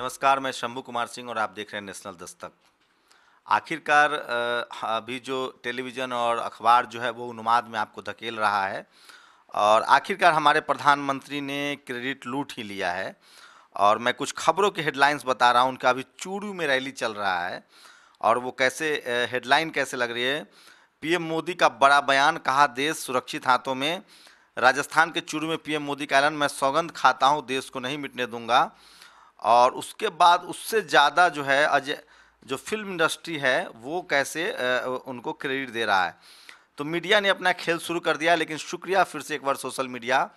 नमस्कार मैं शंभू कुमार सिंह और आप देख रहे हैं नेशनल दस्तक आखिरकार अभी जो टेलीविज़न और अखबार जो है वो उन्माद में आपको धकेल रहा है और आखिरकार हमारे प्रधानमंत्री ने क्रेडिट लूट ही लिया है और मैं कुछ खबरों के हेडलाइंस बता रहा हूँ उनका अभी चूरू में रैली चल रहा है और वो कैसे हेडलाइन कैसे लग रही है पीएम मोदी का बड़ा बयान कहा देश सुरक्षित हाथों में राजस्थान के चूरू में पीएम मोदी का ऐलान मैं सौगंध खाता हूँ देश को नहीं मिटने दूंगा और उसके बाद उससे ज़्यादा जो है अजय जो फिल्म इंडस्ट्री है वो कैसे उनको क्रेडिट दे रहा है तो मीडिया ने अपना खेल शुरू कर दिया लेकिन शुक्रिया फिर से एक बार सोशल मीडिया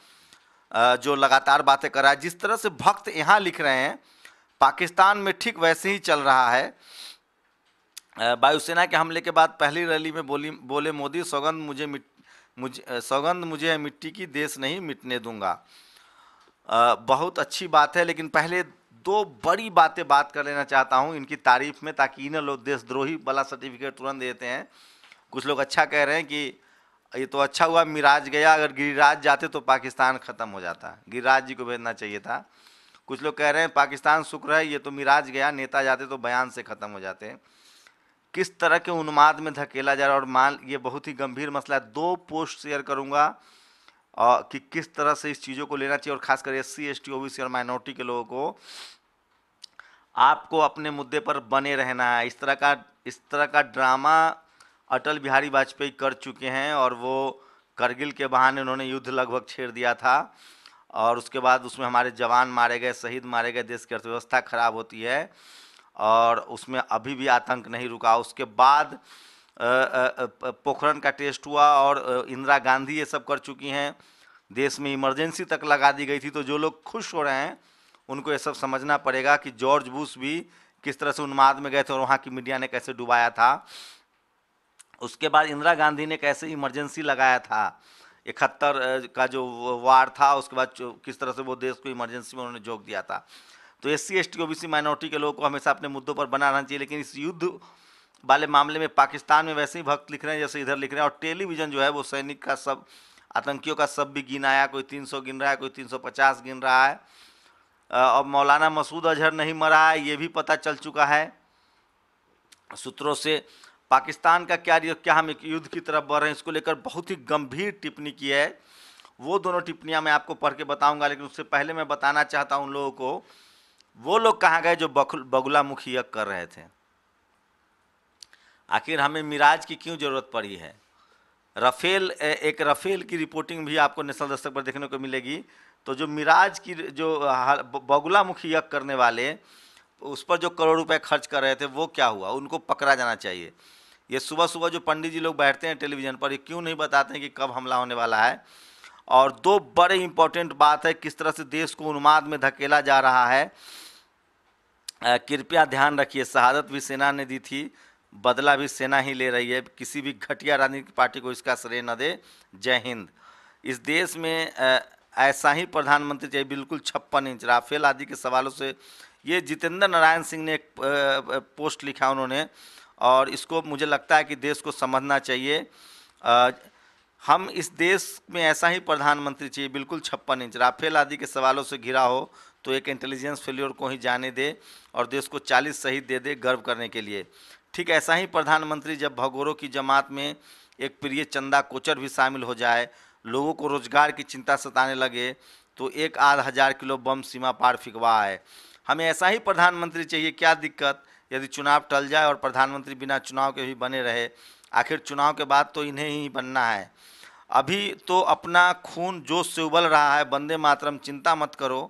जो लगातार बातें कर रहा है जिस तरह से भक्त यहाँ लिख रहे हैं पाकिस्तान में ठीक वैसे ही चल रहा है वायुसेना के हमले के बाद पहली रैली में बोली बोले मोदी सौगंध मुझे मिट मुझे सौगंध मुझे मिट्टी की देश नहीं मिटने दूंगा आ, बहुत अच्छी बात है लेकिन पहले दो बड़ी बातें बात कर लेना चाहता हूँ इनकी तारीफ में ताकि इन लोग देशद्रोही वाला सर्टिफिकेट तुरंत देते हैं कुछ लोग अच्छा कह रहे हैं कि ये तो अच्छा हुआ मिराज गया अगर गिरिराज जाते तो पाकिस्तान ख़त्म हो जाता गिरिराज जी को भेजना चाहिए था कुछ लोग कह रहे हैं पाकिस्तान शुक्र है ये तो मिराज गया नेता जाते तो बयान से ख़त्म हो जाते किस तरह के उन्माद में धकेला जा रहा और मान ये बहुत ही गंभीर मसला है दो पोस्ट शेयर करूँगा और कि किस तरह से इस चीज़ों को लेना चाहिए और खासकर S C S T O B C और माइनॉरिटी के लोगों को आपको अपने मुद्दे पर बने रहना है इस तरह का इस तरह का ड्रामा अटल बिहारी वाजपेयी कर चुके हैं और वो करगिल के बहाने उन्होंने युद्ध लगभग छेड़ दिया था और उसके बाद उसमें हमारे जवान मारे गए शहीद मारे गए देश की अर्थव्यवस्था खराब होती है और उसमें अभी भी आतंक नहीं रुका उसके बाद पोखरण का टेस्ट हुआ और इंदिरा गांधी ये सब कर चुकी हैं देश में इमरजेंसी तक लगा दी गई थी तो जो लोग खुश हो रहे हैं उनको ये सब समझना पड़ेगा कि जॉर्ज बुश भी किस तरह से उन्माद में गए थे और वहाँ की मीडिया ने कैसे डुबाया था उसके बाद इंदिरा गांधी ने कैसे इमरजेंसी लगाया था इकहत्तर का जो वार था उसके बाद किस तरह से वो देश को इमरजेंसी में उन्होंने जोक दिया था तो S C S T C minority के लोगों को हमेशा अपने मुद्दों पर बना रहना चाहिए लेकिन इस युद्ध वाले मामले में पाकिस्तान में वैसे ही भक्त लिख रहे हैं जैसे इधर लिख रहे हैं और टेलीविज़न जो है वो सैनिक का सब आतंकियों का सब भी गिनाया कोई 300 गिन रहा है कोई 350 गिन रहा है अब मौलाना मसूद अजहर नहीं मरा है ये भी पता चल चुका है सूत्रों से पाकिस्तान का क्या क्या हम एक युद्ध की तरफ बढ़ रहे हैं इसको लेकर बहुत ही गंभीर टिप्पणी की है वो दोनों टिप्पणियां मैं आपको पढ़ के बताऊंगा लेकिन उससे पहले मैं बताना चाहता हूँ उन लोगों को वो लोग कहाँ गए जो बगुला मुखी यज्ञ कर रहे थे आखिर हमें मिराज की क्यों ज़रूरत पड़ी है रफेल एक रफेल की रिपोर्टिंग भी आपको नेशनल दस्तक पर देखने को मिलेगी तो जो मिराज की जो बगुला मुखी यज्ञ करने वाले उस पर जो करोड़ रुपए खर्च कर रहे थे वो क्या हुआ उनको पकड़ा जाना चाहिए ये सुबह सुबह जो पंडित जी लोग बैठते हैं टेलीविज़न पर ये क्यों नहीं बताते हैं कि कब हमला होने वाला है और दो बड़े इम्पोर्टेंट बात है किस तरह से देश को उन्माद में धकेला जा रहा है कृपया ध्यान रखिए शहादत भी सेना ने दी थी बदला भी सेना ही ले रही है किसी भी घटिया राजनीतिक पार्टी को इसका श्रेय न दे जय हिंद इस देश में ऐसा ही प्रधानमंत्री चाहिए बिल्कुल छप्पन इंच राफेल आदि के सवालों से ये जितेंद्र नारायण सिंह ने एक पोस्ट लिखा उन्होंने और इसको मुझे लगता है कि देश को समझना चाहिए हम इस देश में ऐसा ही प्रधानमंत्री चाहिए बिल्कुल छप्पन इंच राफेल आदि के सवालों से घिरा हो तो एक इंटेलिजेंस फेल्योर को ही जाने दे और देश को 40 शहीद दे दे गर्व करने के लिए ठीक ऐसा ही प्रधानमंत्री जब भगोरों की जमात में एक प्रिय चंदा कोचर भी शामिल हो जाए लोगों को रोजगार की चिंता सताने लगे तो एक आध हज़ार किलो बम सीमा पार फिकवा है हमें ऐसा ही प्रधानमंत्री चाहिए क्या दिक्कत यदि चुनाव टल जाए और प्रधानमंत्री बिना चुनाव के भी बने रहे आखिर चुनाव के बाद तो इन्हें ही बनना है अभी तो अपना खून जोश से उबल रहा है बंदे मातरम चिंता मत करो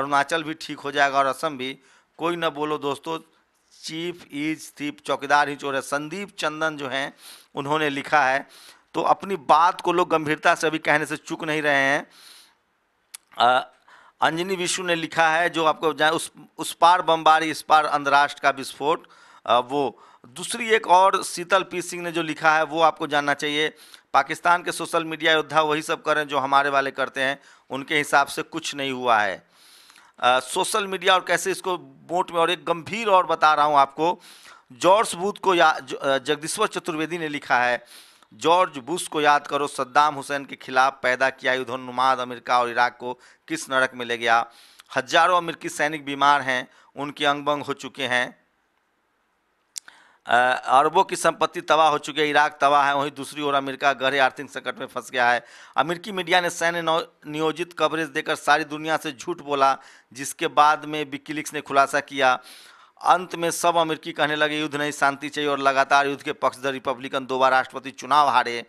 अरुणाचल भी ठीक हो जाएगा और असम भी कोई ना बोलो दोस्तों चीफ इज थीप चौकीदार ही चोर है संदीप चंदन जो हैं उन्होंने लिखा है तो अपनी बात को लोग गंभीरता से अभी कहने से चूक नहीं रहे हैं अंजनी विष्णु ने लिखा है जो आपको जाए उस उस पार बम्बारी इस पार अंधराष्ट्र का विस्फोट वो दूसरी एक और शीतल पी सिंह ने जो लिखा है वो आपको जानना चाहिए पाकिस्तान के सोशल मीडिया योद्धा वही सब करें जो हमारे वाले करते हैं उनके हिसाब से कुछ नहीं हुआ है सोशल मीडिया और कैसे इसको वोट में और एक गंभीर और बता रहा हूँ आपको जॉर्ज बूथ को या जगदीश्वर चतुर्वेदी ने लिखा है जॉर्ज बुश को याद करो सद्दाम हुसैन के खिलाफ पैदा किया युद्धोन्माद अमेरिका और इराक को किस नरक में ले गया हजारों अमेरिकी सैनिक बीमार हैं उनके अंग बंग हो चुके हैं अरबों की संपत्ति तबाह हो चुकी है इराक तबाह है वहीं दूसरी ओर अमेरिका गहरे आर्थिक संकट में फंस गया है अमेरिकी मीडिया ने सैन्य नियोजित कवरेज देकर सारी दुनिया से झूठ बोला जिसके बाद में विकिलिक्स ने खुलासा किया अंत में सब अमेरिकी कहने लगे युद्ध नहीं शांति चाहिए और लगातार युद्ध के पक्ष पक्षधर रिपब्लिकन दो बार राष्ट्रपति चुनाव हारे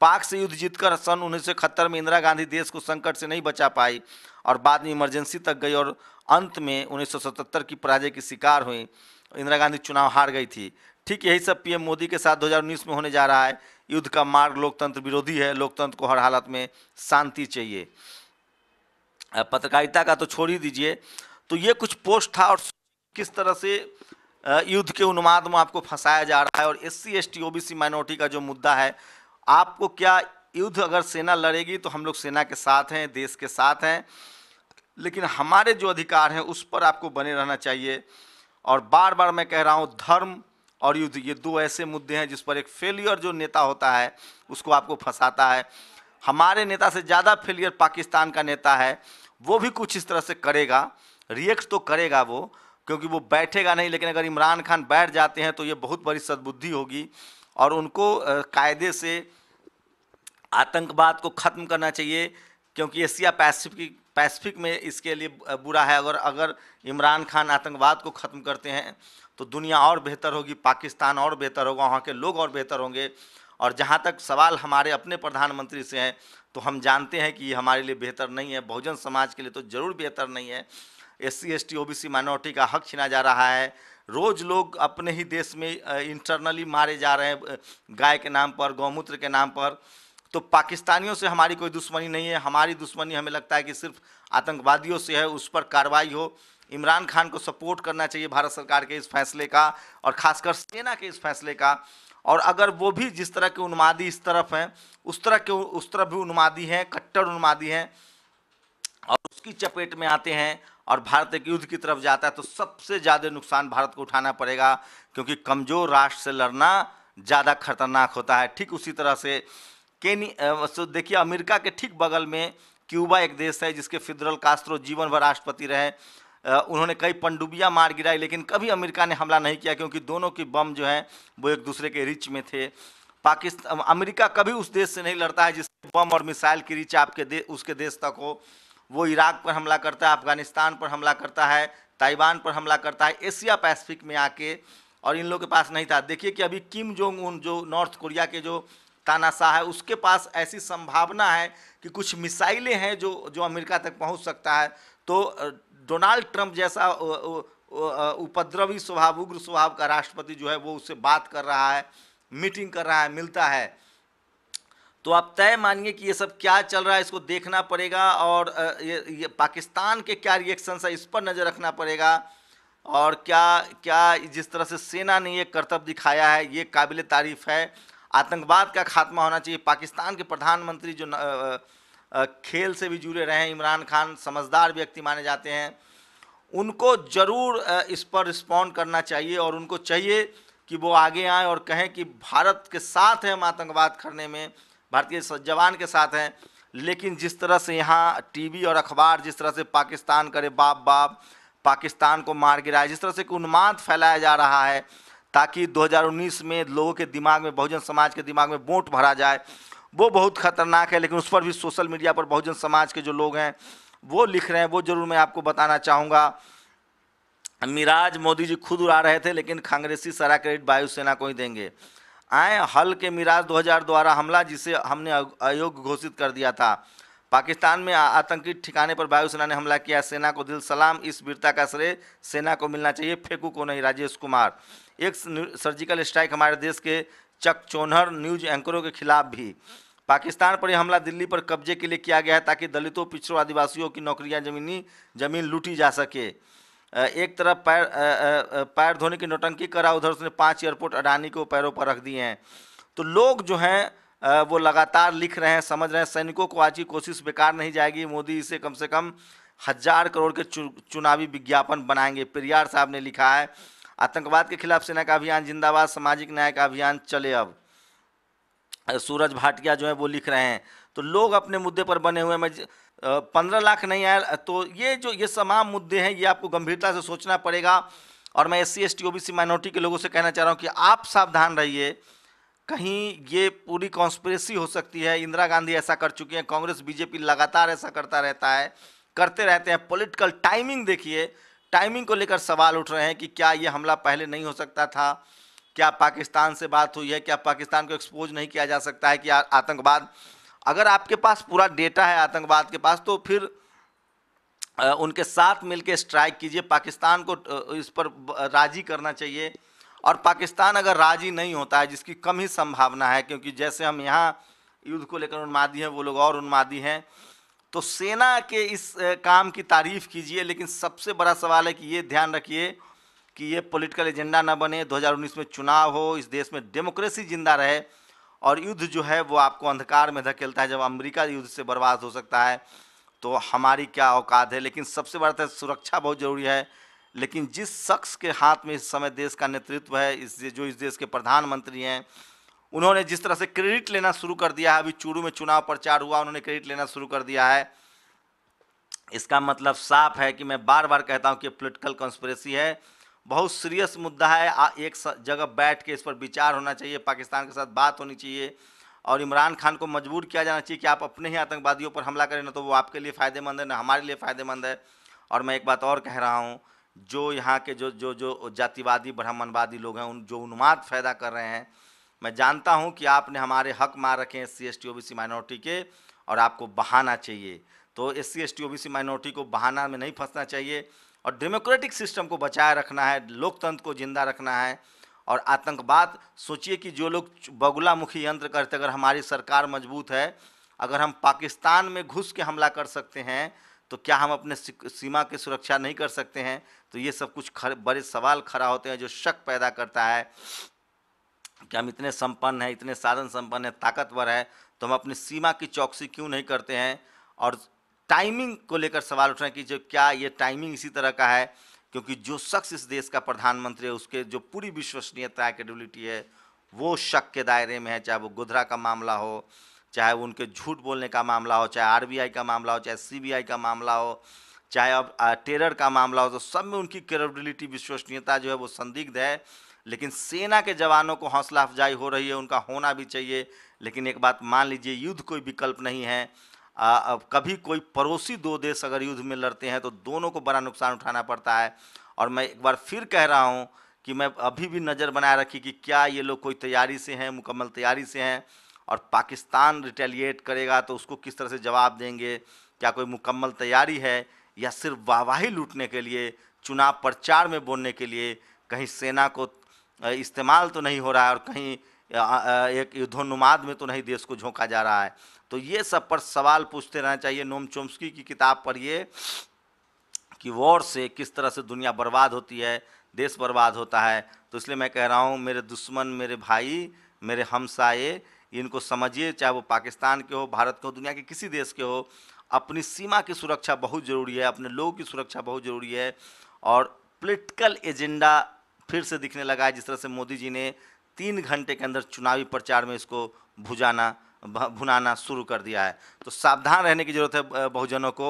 पाक से युद्ध जीतकर सन उन्नीस में इंदिरा गांधी देश को संकट से नहीं बचा पाई और बाद में इमरजेंसी तक गई और अंत में सतहत्तर की पराजय की शिकार हुई इंदिरा गांधी चुनाव हार गई थी ठीक यही सब पीएम मोदी के साथ 2019 में होने जा रहा है युद्ध का मार्ग लोकतंत्र विरोधी है लोकतंत्र को हर हालत में शांति चाहिए पत्रकारिता का तो छोड़ ही दीजिए तो ये कुछ पोस्ट था और किस तरह से युद्ध के उन्माद में आपको फंसाया जा रहा है और S C S T O B C minority का जो मुद्दा है आपको क्या युद्ध अगर सेना लड़ेगी तो हम लोग सेना के साथ हैं देश के साथ हैं लेकिन हमारे जो अधिकार हैं उस पर आपको बने रहना चाहिए और बार बार मैं कह रहा हूँ धर्म और युद्ध ये दो ऐसे मुद्दे हैं जिस पर एक फेलियर जो नेता होता है उसको आपको फंसाता है हमारे नेता से ज़्यादा फेलियर पाकिस्तान का नेता है वो भी कुछ इस तरह से करेगा रिएक्ट तो करेगा वो क्योंकि वो बैठेगा नहीं लेकिन अगर इमरान खान बैठ जाते हैं तो ये बहुत बड़ी सद्बुद्धि होगी और उनको कायदे से आतंकवाद को ख़त्म करना चाहिए क्योंकि एशिया पैसिफिक पैसिफिक में इसके लिए बुरा है अगर अगर इमरान खान आतंकवाद को ख़त्म करते हैं तो दुनिया और बेहतर होगी पाकिस्तान और बेहतर होगा वहाँ के लोग और बेहतर होंगे और जहाँ तक सवाल हमारे अपने प्रधानमंत्री से हैं तो हम जानते हैं कि ये हमारे लिए बेहतर नहीं है बहुजन समाज के लिए तो ज़रूर बेहतर नहीं है S C S T O B C minority का हक छीना जा रहा है रोज़ लोग अपने ही देश में इंटरनली मारे जा रहे हैं गाय के नाम पर गौमूत्र के नाम पर तो पाकिस्तानियों से हमारी कोई दुश्मनी नहीं है हमारी दुश्मनी हमें लगता है कि सिर्फ आतंकवादियों से है उस पर कार्रवाई हो इमरान खान को सपोर्ट करना चाहिए भारत सरकार के इस फैसले का और खासकर सेना के इस फैसले का और अगर वो भी जिस तरह के उन्मादी इस तरफ हैं उस तरह के उस तरफ भी उन्मादी हैं कट्टर उन्मादी हैं और उसकी चपेट में आते हैं और भारत एक युद्ध की तरफ जाता है तो सबसे ज़्यादा नुकसान भारत को उठाना पड़ेगा क्योंकि कमज़ोर राष्ट्र से लड़ना ज़्यादा खतरनाक होता है ठीक उसी तरह से केनी तो देखिए अमेरिका के ठीक बगल में क्यूबा एक देश है जिसके फिदरल कास्त्रो जीवन भर राष्ट्रपति रहे उन्होंने कई पंडुबियाँ मार गिराई लेकिन कभी अमेरिका ने हमला नहीं किया क्योंकि दोनों के बम जो हैं वो एक दूसरे के रिच में थे पाकिस्तान अमेरिका कभी उस देश से नहीं लड़ता है जिससे बम और मिसाइल की रिच आपके दे उसके देश तक हो वो इराक पर हमला करता है अफगानिस्तान पर हमला करता है ताइवान पर हमला करता है एशिया पैसिफिक में आके और इन लोगों के पास नहीं था देखिए कि अभी किम जोंग उन जो नॉर्थ कोरिया के जो तानाशाह है उसके पास ऐसी संभावना है कि कुछ मिसाइलें हैं जो जो अमेरिका तक पहुंच सकता है तो डोनाल्ड ट्रंप जैसा उपद्रवी स्वभाव उग्र स्वभाव का राष्ट्रपति जो है वो उससे बात कर रहा है मीटिंग कर रहा है मिलता है तो आप तय मानिए कि ये सब क्या चल रहा है इसको देखना पड़ेगा और ये, ये पाकिस्तान के क्या रिएक्शन है इस पर नज़र रखना पड़ेगा और क्या क्या जिस तरह से सेना ने ये कर्तव्य दिखाया है ये काबिल तारीफ़ है आतंकवाद का खात्मा होना चाहिए पाकिस्तान के प्रधानमंत्री जो न, आ, आ, खेल से भी जुड़े रहे हैं इमरान खान समझदार व्यक्ति माने जाते हैं उनको ज़रूर इस पर रिस्पॉन्ड करना चाहिए और उनको चाहिए कि वो आगे आएँ और कहें कि भारत के साथ हैं हम आतंकवाद करने में भारतीय जवान के साथ हैं लेकिन जिस तरह से यहाँ टीवी और अखबार जिस तरह से पाकिस्तान करे बाप बाप पाकिस्तान को मार गिराए जिस तरह से एक उन्माद फैलाया जा रहा है ताकि 2019 में लोगों के दिमाग में बहुजन समाज के दिमाग में वोट भरा जाए वो बहुत खतरनाक है लेकिन उस पर भी सोशल मीडिया पर बहुजन समाज के जो लोग हैं वो लिख रहे हैं वो जरूर मैं आपको बताना चाहूँगा मिराज मोदी जी खुद उड़ा रहे थे लेकिन कांग्रेसी सारा क्रेडिट वायुसेना को ही देंगे आए हल के मिराज 2000 द्वारा हमला जिसे हमने अयोग्य घोषित कर दिया था पाकिस्तान में आतंकी ठिकाने पर वायुसेना ने हमला किया सेना को दिल सलाम इस वीरता का श्रेय सेना को मिलना चाहिए फेंकू को नहीं राजेश कुमार एक सर्जिकल स्ट्राइक हमारे देश के चक चौनहर न्यूज एंकरों के खिलाफ भी पाकिस्तान पर यह हमला दिल्ली पर कब्जे के लिए किया गया है ताकि दलितों पिछड़ों आदिवासियों की नौकरियां जमीनी जमीन लूटी जा सके एक तरफ पैर पैर धोने की नोटंकी करा उधर उसने पांच एयरपोर्ट अडानी को पैरों पर रख दिए हैं तो लोग जो हैं वो लगातार लिख रहे हैं समझ रहे हैं सैनिकों को आज की कोशिश बेकार नहीं जाएगी मोदी इसे कम से कम हजार करोड़ के चुनावी विज्ञापन बनाएंगे पेरियार साहब ने लिखा है आतंकवाद के खिलाफ सेना का अभियान जिंदाबाद सामाजिक न्याय का अभियान चले अब सूरज भाटिया जो है वो लिख रहे हैं तो लोग अपने मुद्दे पर बने हुए हैं मैं पंद्रह लाख नहीं आया तो ये जो ये तमाम मुद्दे हैं ये आपको गंभीरता से सोचना पड़ेगा और मैं S C S T O B C minority के लोगों से कहना चाह रहा हूँ कि आप सावधान रहिए कहीं ये पूरी कॉन्स्परेसी हो सकती है इंदिरा गांधी ऐसा कर चुकी हैं कांग्रेस बीजेपी लगातार ऐसा करता रहता है करते रहते हैं पॉलिटिकल टाइमिंग देखिए टाइमिंग को लेकर सवाल उठ रहे हैं कि क्या ये हमला पहले नहीं हो सकता था क्या पाकिस्तान से बात हुई है क्या पाकिस्तान को एक्सपोज नहीं किया जा सकता है कि आतंकवाद अगर आपके पास पूरा डेटा है आतंकवाद के पास तो फिर उनके साथ मिलकर स्ट्राइक कीजिए पाकिस्तान को इस पर राजी करना चाहिए और पाकिस्तान अगर राजी नहीं होता है जिसकी कम ही संभावना है क्योंकि जैसे हम यहाँ युद्ध को लेकर उन्मादी हैं वो लोग और उन्मादी हैं तो सेना के इस काम की तारीफ कीजिए लेकिन सबसे बड़ा सवाल है कि ये ध्यान रखिए कि ये पॉलिटिकल एजेंडा ना बने 2019 में चुनाव हो इस देश में डेमोक्रेसी जिंदा रहे और युद्ध जो है वो आपको अंधकार में धकेलता है जब अमेरिका युद्ध से बर्बाद हो सकता है तो हमारी क्या औकात है लेकिन सबसे बड़ा था तो सुरक्षा बहुत ज़रूरी है लेकिन जिस शख्स के हाथ में इस समय देश का नेतृत्व है इस जो इस देश के प्रधानमंत्री हैं उन्होंने जिस तरह से क्रेडिट लेना शुरू कर दिया है अभी चूरू में चुनाव प्रचार हुआ उन्होंने क्रेडिट लेना शुरू कर दिया है इसका मतलब साफ है कि मैं बार बार कहता हूँ कि पोलिटिकल कॉन्स्परेसी है बहुत सीरियस मुद्दा है एक जगह बैठ के इस पर विचार होना चाहिए पाकिस्तान के साथ बात होनी चाहिए और इमरान खान को मजबूर किया जाना चाहिए कि आप अपने ही आतंकवादियों पर हमला करें ना तो वो आपके लिए फ़ायदेमंद है ना हमारे लिए फ़ायदेमंद है और मैं एक बात और कह रहा हूँ जो यहाँ के जो जो जो जातिवादी ब्राह्मणवादी लोग हैं उन जो उन्माद पैदा कर रहे हैं मैं जानता हूँ कि आपने हमारे हक मार रखे हैं S C S T O B C minority के और आपको बहाना चाहिए तो S C S T O B C minority को बहाना में नहीं फंसना चाहिए और डेमोक्रेटिक सिस्टम को बचाए रखना है लोकतंत्र को जिंदा रखना है और आतंकवाद सोचिए कि जो लोग बगुलामुखी यंत्र करते अगर हमारी सरकार मजबूत है अगर हम पाकिस्तान में घुस के हमला कर सकते हैं तो क्या हम अपने सीमा की सुरक्षा नहीं कर सकते हैं तो ये सब कुछ खर, बड़े सवाल खड़ा होते हैं जो शक पैदा करता है कि हम इतने संपन्न हैं इतने साधन संपन्न हैं ताकतवर हैं तो हम अपनी सीमा की चौकसी क्यों नहीं करते हैं और टाइमिंग को लेकर सवाल उठ रहे हैं कि जो क्या ये टाइमिंग इसी तरह का है क्योंकि जो शख्स इस देश का प्रधानमंत्री है उसके जो पूरी विश्वसनीयता क्रेडिबिलिटी है वो शक के दायरे में है चाहे वो गोधरा का मामला हो चाहे वो उनके झूठ बोलने का मामला हो चाहे आरबीआई का मामला हो चाहे सीबीआई का मामला हो चाहे अब टेरर का मामला हो तो सब में उनकी क्रेडिबिलिटी विश्वसनीयता जो है वो संदिग्ध है लेकिन सेना के जवानों को हौसला अफजाई हो रही है उनका होना भी चाहिए लेकिन एक बात मान लीजिए युद्ध कोई विकल्प नहीं है आ, कभी कोई पड़ोसी दो देश अगर युद्ध में लड़ते हैं तो दोनों को बड़ा नुकसान उठाना पड़ता है और मैं एक बार फिर कह रहा हूँ कि मैं अभी भी नज़र बनाए रखी कि क्या ये लोग कोई तैयारी से हैं मुकम्मल तैयारी से हैं और पाकिस्तान रिटेलिएट करेगा तो उसको किस तरह से जवाब देंगे क्या कोई मुकम्मल तैयारी है या सिर्फ वाहवाही लूटने के लिए चुनाव प्रचार में बोलने के लिए कहीं सेना को इस्तेमाल तो नहीं हो रहा है और कहीं एक युद्धोन्माद में तो नहीं देश को झोंका जा रहा है तो ये सब पर सवाल पूछते रहना चाहिए नोम चोम्स्की की किताब पढ़िए कि वॉर से किस तरह से दुनिया बर्बाद होती है देश बर्बाद होता है तो इसलिए मैं कह रहा हूँ मेरे दुश्मन मेरे भाई मेरे हमसाए इनको समझिए चाहे वो पाकिस्तान के हो भारत के हो दुनिया के किसी देश के हो अपनी सीमा की सुरक्षा बहुत ज़रूरी है अपने लोगों की सुरक्षा बहुत ज़रूरी है और पॉलिटिकल एजेंडा फिर से दिखने लगा है जिस तरह से मोदी जी ने तीन घंटे के अंदर चुनावी प्रचार में इसको भुजाना भुनाना शुरू कर दिया है तो सावधान रहने की ज़रूरत है बहुजनों को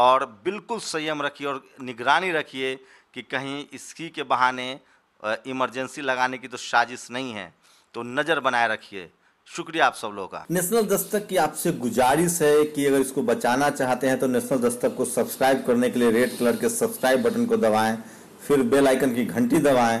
और बिल्कुल संयम रखिए और निगरानी रखिए कि कहीं इसकी के बहाने इमरजेंसी लगाने की तो साजिश नहीं है तो नज़र बनाए रखिए शुक्रिया आप सब लोगों का नेशनल दस्तक की आपसे गुजारिश है कि अगर इसको बचाना चाहते हैं तो नेशनल दस्तक को सब्सक्राइब करने के लिए रेड कलर के सब्सक्राइब बटन को दबाएं फिर बेल आइकन की घंटी दबाएं